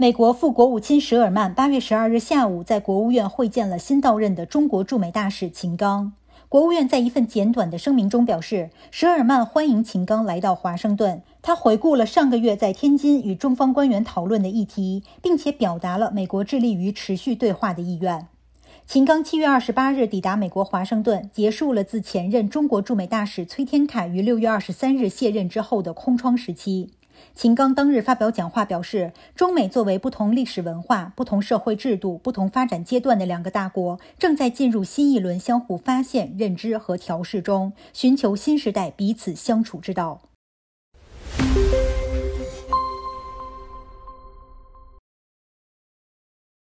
美国副国务卿舍尔曼八月十二日下午在国务院会见了新到任的中国驻美大使秦刚。国务院在一份简短的声明中表示，舍尔曼欢迎秦刚来到华盛顿。他回顾了上个月在天津与中方官员讨论的议题，并且表达了美国致力于持续对话的意愿。秦刚七月二十八日抵达美国华盛顿，结束了自前任中国驻美大使崔天凯于六月二十三日卸任之后的空窗时期。秦刚当日发表讲话表示，中美作为不同历史文化、不同社会制度、不同发展阶段的两个大国，正在进入新一轮相互发现、认知和调试中，寻求新时代彼此相处之道。